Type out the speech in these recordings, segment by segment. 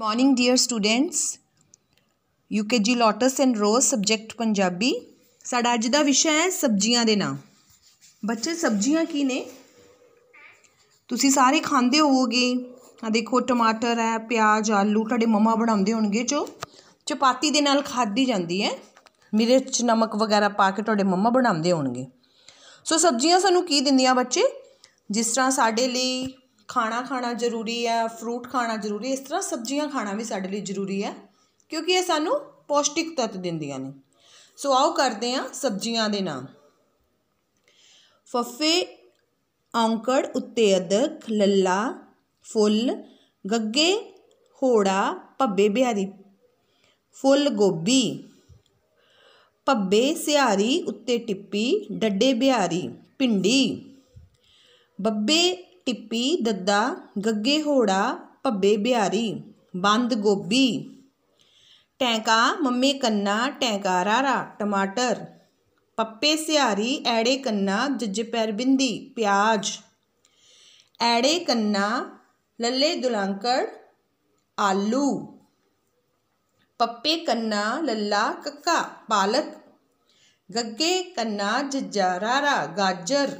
morning dear students UKG lotus and rose subject Punjabi ਸਾਡਾ ਅੱਜ ਦਾ ਵਿਸ਼ਾ ਹੈ ਸਬਜ਼ੀਆਂ ਦੇ ਨਾਂ ਬੱਚੇ ਸਬਜ਼ੀਆਂ ਕੀ ਨੇ ਤੁਸੀਂ ਸਾਰੇ ਖਾਂਦੇ ਹੋਵੋਗੇ ਆ ਦੇਖੋ ਟਮਾਟਰ ਹੈ ਪਿਆਜ਼ ਆਲੂ ਤੁਹਾਡੇ ਮਮਾ ਬਣਾਉਂਦੇ ਹੋਣਗੇ ਜੋ ਚਪਾਤੀ ਦੇ ਨਾਲ ਖਾਦੀ ਜਾਂਦੀ ਹੈ ਮਿਰਚ ਨਮਕ ਵਗੈਰਾ ਪਾ ਕੇ ਤੁਹਾਡੇ ਮਮਾ ਬਣਾਉਂਦੇ ਹੋਣਗੇ ਸੋ ਸਬਜ਼ੀਆਂ ਸਾਨੂੰ ਕੀ ਦਿੰਦੀਆਂ ਬੱਚੇ ਜਿਸ ਤਰ੍ਹਾਂ ਸਾਡੇ ਲਈ ਖਾਣਾ ਖਾਣਾ ਜ਼ਰੂਰੀ ਹੈ ਫਰੂਟ ਖਾਣਾ ਜ਼ਰੂਰੀ ਇਸ ਤਰ੍ਹਾਂ ਸਬਜ਼ੀਆਂ ਖਾਣਾ ਵੀ ਸਾਡੇ ਲਈ ਜ਼ਰੂਰੀ ਹੈ ਕਿਉਂਕਿ ਇਹ ਸਾਨੂੰ ਪੌਸ਼ਟਿਕ ਤੱਤ ਦਿੰਦੀਆਂ ਨੇ ਸੋ ਆਓ ਕਰਦੇ ਹਾਂ ਸਬਜ਼ੀਆਂ ਦੇ ਨਾਮ ਫੱਫੇ ਔਂਕੜ ਉੱਤੇ ਅਦਕ ਲੱਲਾ ਫੁੱਲ ਗੱਗੇ ਹੋੜਾ ਪੱਬੇ ਬਿਹਾਰੀ ਫੁੱਲ ਗੋਭੀ ਪੱਬੇ ਸਿਹਾਰੀ ਉੱਤੇ ਟਿੱਪੀ ਡੱਡੇ ਬਿਹਾਰੀ ਭਿੰਡੀ ਬੱਬੇ ਟਿੱਪੀ ਦੱਦਾ ਗੱਗੇ ਹੋੜਾ ਭੱਬੇ ਬਿਹਾਰੀ ਬੰਦ ਗੋਬੀ ਟੈਂਕਾ ਮੰਮੇ ਕੰਨਾ ਟੈਂਕਾ ਰਾਰਾ ਟਮਾਟਰ ਪੱਪੇ ਸਿਹਾਰੀ ਐੜੇ ਕੰਨਾ ਜੱਜੇ ਪੈਰ ਬਿੰਦੀ ਪਿਆਜ਼ ਐੜੇ ਕੰਨਾ ਲੱਲੇ ਦੁਲੰਕੜ ਆਲੂ ਪੱਪੇ ਕੰਨਾ ਲੱਲਾ ਕੱਕਾ ਪਾਲਕ ਗੱਗੇ ਕੰਨਾ ਜੱਜਾ ਰਾਰਾ ਗਾਜਰ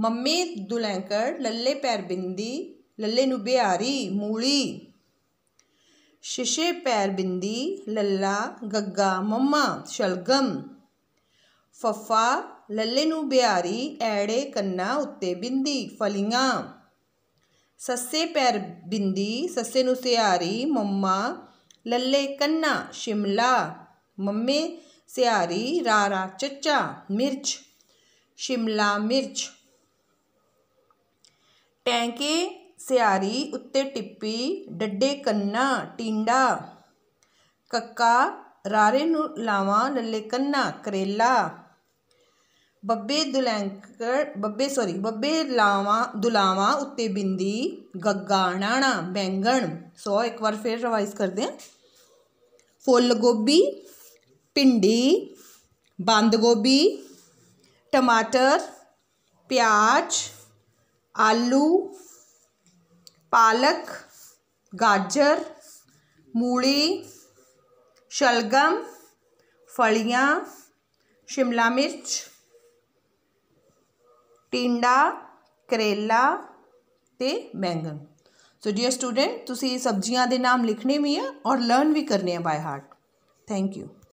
ਮੰਮੀ ਦੁਲੈਂਕਰ ਲੱਲੇ ਪੈਰ ਬਿੰਦੀ ਲੱਲੇ ਨੂੰ ਬਿਹਾਰੀ ਮੂਲੀ ਸ਼ਿਸ਼ੇ ਪੈਰ ਬਿੰਦੀ ਲੱਲਾ ਗੱਗਾ ਮੰਮਾ ਸ਼ਲਗਮ ਫਫਾ ਲੱਲੇ ਨੂੰ ਬਿਹਾਰੀ ਐੜੇ ਕੰਨਾ ਉੱਤੇ ਬਿੰਦੀ ਫਲੀਆਂ ਸੱਸੇ ਪੈਰ ਬਿੰਦੀ ਸੱਸੇ ਨੂੰ ਸਿਹਾਰੀ ਮੰਮਾ ਲੱਲੇ ਕੰਨਾ ਸ਼ਿਮਲਾ ਮੰਮੇ ਸਿਹਾਰੀ ਰਾਰਾ ਚੱਚਾ ਮਿਰਚ ਸ਼ਿਮਲਾ ਮਿਰਚ ਟੈਂਕੇ ਸਿਆਰੀ ਉੱਤੇ ਟਿੱਪੀ ਡੱਡੇ ਕੰਨਾ ਟਿੰਡਾ ਕੱਕਾ ਰਾਰੇ ਨੂੰ ਲਾਵਾਂ ਲੱਲੇ ਕੰਨਾ ਕਰੇਲਾ ਬੱਬੇ ਦੁਲੈਂਕਰ ਬੱਬੇ ਸੌਰੀ ਬੱਬੇ ਲਾਵਾਂ ਦੁਲਾਵਾਂ ਉੱਤੇ ਬਿੰਦੀ ਗੱਗਾ ਨਾਣਾ ਬੈਂਗਣ ਸੋ ਇੱਕ ਵਾਰ ਫੇਰ ਰਿਵਾਈਜ਼ ਕਰਦੇ ਹਾਂ ਫੁੱਲ ਗੋਭੀ ਪਿੰਡੀ ਬੰਦ ਗੋਭੀ ਟਮਾਟਰ ਪਿਆਜ਼ आलू पालक गाजर मूली शलगम फलियां शिमला मिर्च टिंडा करेला ते बैंगन सो डियर स्टूडेंट तुम सब्जियां दे नाम लिखने भी है और लर्न भी करने हैं बाय हार्ट थैंक यू